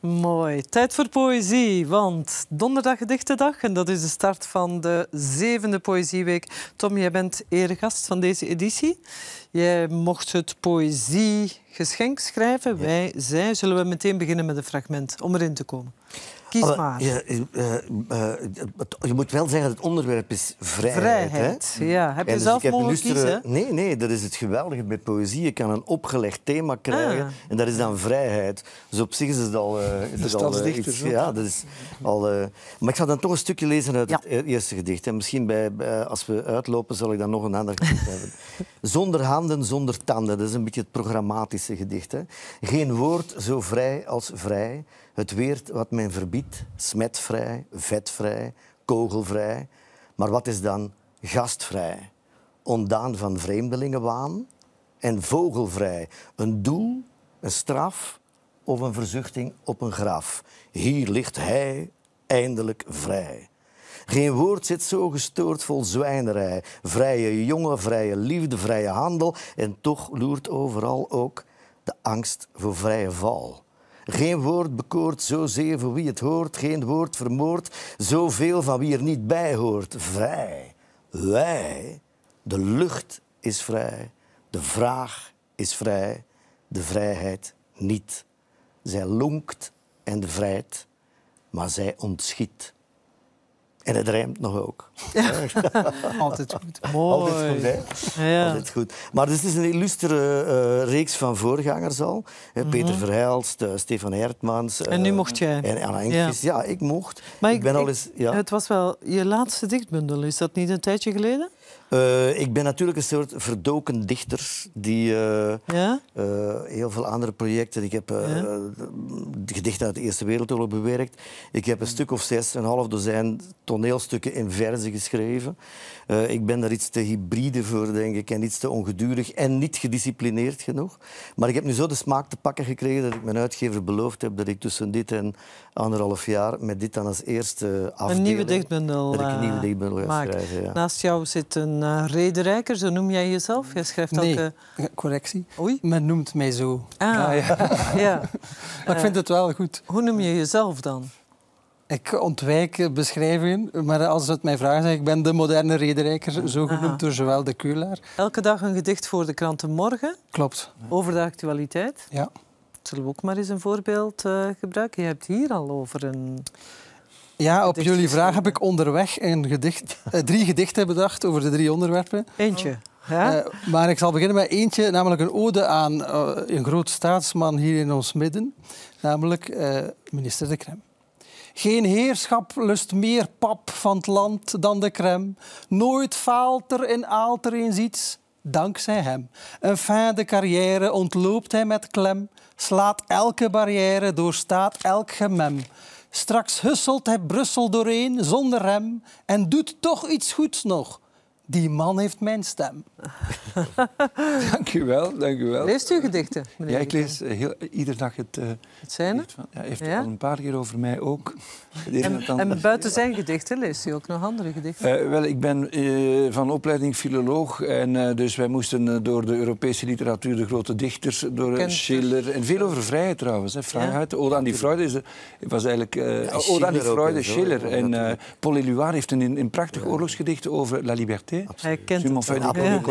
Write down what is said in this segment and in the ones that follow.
Mooi. Tijd voor poëzie, want donderdag gedichtendag en dat is de start van de zevende poëzieweek. Tom, jij bent eregast van deze editie. Jij mocht het poëzie geschenk schrijven, wij, zij, zullen we meteen beginnen met een fragment om erin te komen. Kies maar. je, eh, eh, eh, je moet wel zeggen dat het onderwerp is vrijheid. Vrijheid, hè? ja. Heb je dus zelf mogen kiezen? Nee, nee, dat is het geweldige bij poëzie. Je kan een opgelegd thema ah. krijgen en dat is dan vrijheid. Dus op zich is het al... Uh, is het dus al ja, dat is al... maar ik ga dan toch een stukje lezen uit het eerste gedicht. En misschien bij, als we uitlopen zal ik dan nog een ander gedicht hebben. Zonder handen, zonder tanden. Dat is een beetje het programmatische gedichten. Geen woord zo vrij als vrij. Het weert wat men verbiedt. Smetvrij, vetvrij, kogelvrij. Maar wat is dan gastvrij? Ondaan van vreemdelingenwaan. En vogelvrij. Een doel, een straf of een verzuchting op een graf. Hier ligt hij eindelijk vrij. Geen woord zit zo gestoord vol zwijnerij. Vrije jongen, vrije liefde, vrije handel. En toch loert overal ook de angst voor vrije val. Geen woord bekoort zozeer voor wie het hoort, geen woord vermoord, zoveel van wie er niet bij hoort. Vrij, wij, de lucht is vrij, de vraag is vrij, de vrijheid niet. Zij lonkt en vrijt, maar zij ontschiet. En het rijmt nog ook. Ja. Altijd goed. Mooi. Altijd goed, Ja. goed. Maar dit dus is een illustere eh, reeks van voorgangers al. Mhm. Peter Verhelst, eh, Stefan Hertmans. en nu eh, mocht jij. En Anna Ja. ik mocht. ik, ben al eens... Ja. Het was wel je laatste dichtbundel. Is dat niet een tijdje geleden? Eh, ik ben natuurlijk een soort verdoken dichter die eh, ja? Eh, heel veel andere projecten. Ik heb ja? gedichten uit de Eerste Wereldoorlog bewerkt. Ik heb een stuk of zes, een half dozijn toneelstukken in verzen geschreven. ik ben daar iets te hybride voor, denk ik, en iets te ongedurig en niet gedisciplineerd genoeg. Maar ik heb nu zo de smaak te pakken gekregen dat ik mijn uitgever beloofd heb dat ik tussen dit en anderhalf jaar met dit dan als eerste afdeling... Een nieuwe dichtbundel dat ik een nieuwe dichtbundel ga Naast jou zit een uh, rederijker, zo noem jij jezelf? Je schrijft nee, eh, correctie. Oei. Men noemt mij zo. Ah, ja. ja. maar ik vind het wel goed. Hoe noem je jezelf dan? Ik ontwijk beschrijvingen, maar als ze het mij vragen, zeg ik ben de moderne rederijker, zo genoemd door zowel de Keulaar. Elke dag een gedicht voor de kranten morgen. Klopt. Over de actualiteit. Ja. Zullen we ook maar eens een voorbeeld eh, gebruiken? Je hebt hier al over een ja, op jullie vraag heb ik onderweg een gedicht, eh, drie gedichten bedacht over de drie onderwerpen. Eentje. Eh, maar ik zal beginnen met eentje, namelijk een ode aan eh, een groot staatsman hier in ons midden, namelijk minister De Krem. Geen heerschap lust meer pap van het land dan de Krem. Nooit faalt er in Aalter eens iets, dankzij hem. Een fijne carrière ontloopt hij met klem, slaat elke barrière, doorstaat elk gemem. Straks husselt hij Brussel doorheen zonder rem en doet toch iets goeds nog. Die man heeft mijn stem. dank u wel, dank u wel. Leest u gedichten? Ja, ik lees eh, heel, iedere dag het... Eh, het zijn er? ja, heeft ja? al een paar keer over mij ook. En, buiten zijn gedichten leest u ook nog andere gedichten? Eh, wel, ik ben van opleiding filoloog. En dus wij moesten door de Europese literatuur, de grote dichters, door Schiller... En veel over vrijheid trouwens, hè, vrijheid. Ja? die Freude is, was eigenlijk... Ode aan die Freude, Schiller. En Paul Eluard heeft een, een prachtig oorlogsgedicht over La Liberté hij kent Simon het. Ah,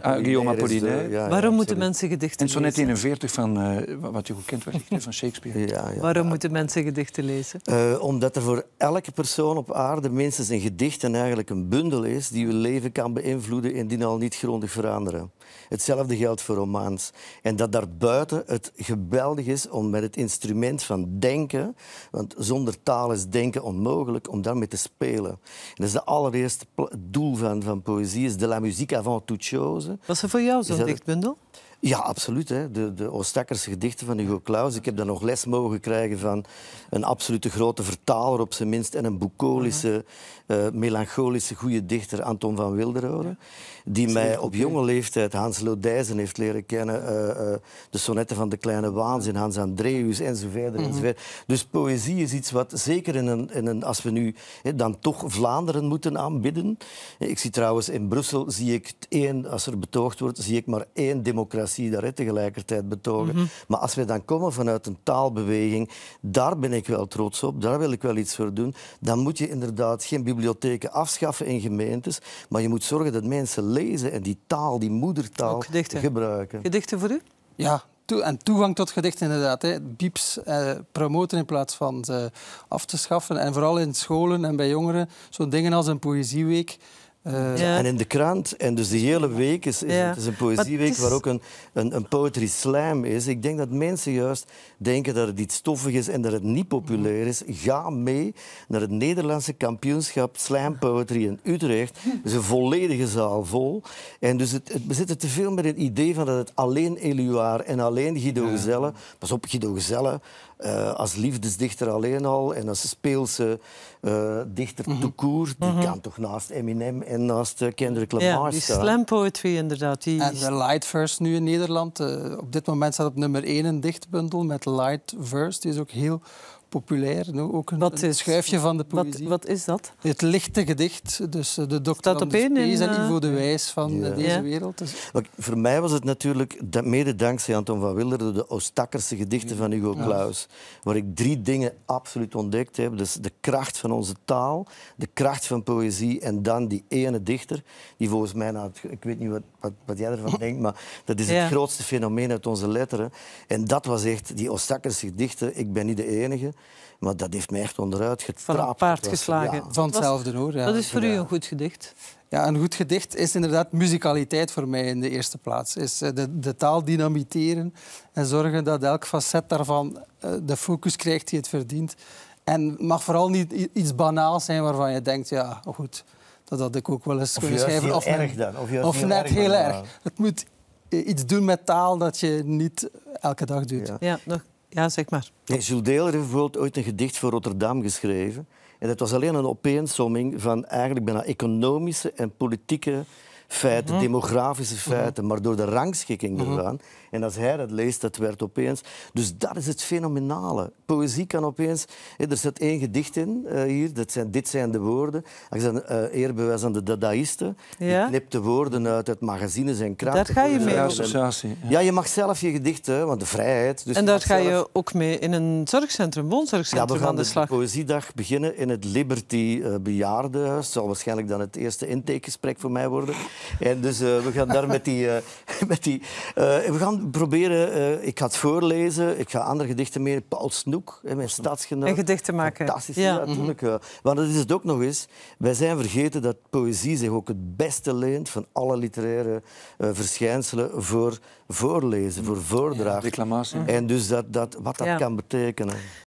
Guillaume Apollinaire. Eh, Waarom moeten mensen gedichten lezen? En eh, net 41 van, wat je goed kent van Shakespeare. Waarom moeten mensen gedichten lezen? omdat er voor elke persoon op aarde minstens een gedicht en eigenlijk een bundel is die uw leven kan beïnvloeden en die al niet grondig veranderen. Hetzelfde geldt voor romans En dat daarbuiten het geweldig is om met het instrument van denken, want zonder taal is denken onmogelijk, om daarmee te spelen. En dat is het allereerste doel van, van poëzie, is de la musique avant toute chose. Was er voor jou zo'n dichtbundel? Ja, absoluut. Hè. De, de Oostakkers gedichten van Hugo Claus. Ik heb daar nog les mogen krijgen van een absolute grote vertaler op zijn minst en een boekolische, mhm. eh, melancholische goede dichter, Anton van Wilderode. Die mij op jonge leeftijd Hans Lodijzen heeft leren kennen. Eh, eh, de sonetten van De Kleine Waanzin, Hans Andreus en zo mhm. Dus poëzie is iets wat zeker in een, in een als we nu dan toch Vlaanderen moeten aanbidden. Ik zie trouwens in Brussel, zie ik één, als er betoogd wordt, zie ik maar één democratie je daar tegelijkertijd betogen. Mhm. Maar als we dan komen vanuit een taalbeweging, daar ben ik wel trots op, daar wil ik wel iets voor doen. Dan moet je inderdaad geen bibliotheken afschaffen in gemeentes, maar je moet zorgen dat mensen lezen en die taal, die moedertaal, gebruiken. Gedichten voor u? Ja, en toegang tot gedichten inderdaad. Hè. Bieps eh, promoten in plaats van ze af te schaffen. En vooral in scholen en bij jongeren. Zo'n dingen als een poëzieweek. Eh, en in de krant. En dus de hele week is, het is een poëzieweek waar ook een, een, een, poetry slam is. Ik denk dat mensen juist denken dat het iets stoffig is en dat het niet populair is. Ga mee naar het Nederlandse kampioenschap slam poetry in Utrecht. Hm. Het is een volledige zaal vol. En dus het, het, we zitten te veel met het idee van dat het alleen Eluard en alleen Guido Gezellen, Pas op, Guido Gezellen. Eh, als liefdesdichter alleen al en als speelse eh, dichter mm die mhm. kan toch naast Eminem en naast eh, Kendrick Lamar staan. Ja, die slam poetry inderdaad. Die... En Light Verse nu in Nederland. op dit moment staat op nummer 1 een dichtbundel met Light Verse. Die is ook heel populair. Nu ook een, wat schuifje van de poëzie. Wat, is dat? Het lichte gedicht. Dus eh, de dokter en eh, de Wijs van eh, deze wereld. Dus... voor mij was het natuurlijk, mede dankzij Anton van Wilder, de Oostakkerse gedichten van Hugo Claus. Waar ik drie dingen absoluut ontdekt heb. Dus de kracht van onze taal, de kracht van poëzie en dan die ene dichter, die volgens mij, nou, ik weet niet wat, wat, jij ervan denkt, maar dat is het grootste fenomeen uit onze letteren. En dat was echt, die Oostakkerse gedichten, ik ben niet de enige. Maar dat heeft mij echt onderuit getrapt. Van geslagen. Van hetzelfde hoor. Ja. Dat is voor u een goed gedicht. Ja, een goed gedicht is inderdaad musicaliteit voor mij in de eerste plaats. Is eh, de, de taal dynamiteren en zorgen dat elk facet daarvan eh, de focus krijgt die het verdient. En mag vooral niet iets banaals zijn waarvan je denkt, ja, goed, dat had ik ook wel eens kunnen schrijven. Of, erg dan. Of, of heel net erg heel erg. Het moet eh, iets doen met taal dat je niet elke dag doet. ja nog ja, zeg maar. Jules Deler heeft bijvoorbeeld ooit een gedicht voor Rotterdam geschreven. En dat was alleen een opeensomming van eigenlijk bijna economische en politieke feiten, mhm. demografische mhm. feiten, maar door de rangschikking mhm. gedaan. En als hij dat leest, dat werd opeens... Dus dat is het fenomenale. Poëzie kan opeens... er zit één gedicht in eh, hier, zijn, dit zijn de woorden. Ik zijn eh, eerbewijs aan de dadaïsten. Ja? Die de woorden uit, het magazine zijn kranten. Daar ga je mee. Associatie, ja. je mag zelf je gedichten, want de vrijheid... Dus en daar ga je ook mee in een zorgcentrum, woonzorgcentrum ja, we gaan de, slag. poëziedag beginnen in het Liberty eh, Bejaardenhuis. zal waarschijnlijk dan het eerste intakegesprek voor mij worden. En dus eh, we gaan daar met die... Eh, met die eh, we gaan proberen... ik ga het voorlezen. Ik ga andere gedichten meer. Paul Snoek, hè, mijn stadsgenoot. En gedichten maken. Fantastisch, ja. natuurlijk. Mhm. want dat is het ook nog eens. Wij zijn vergeten dat poëzie zich ook het beste leent van alle literaire verschijnselen voor voorlezen, voor voordragen. declamatie. En dus dat, dat, wat dat kan betekenen.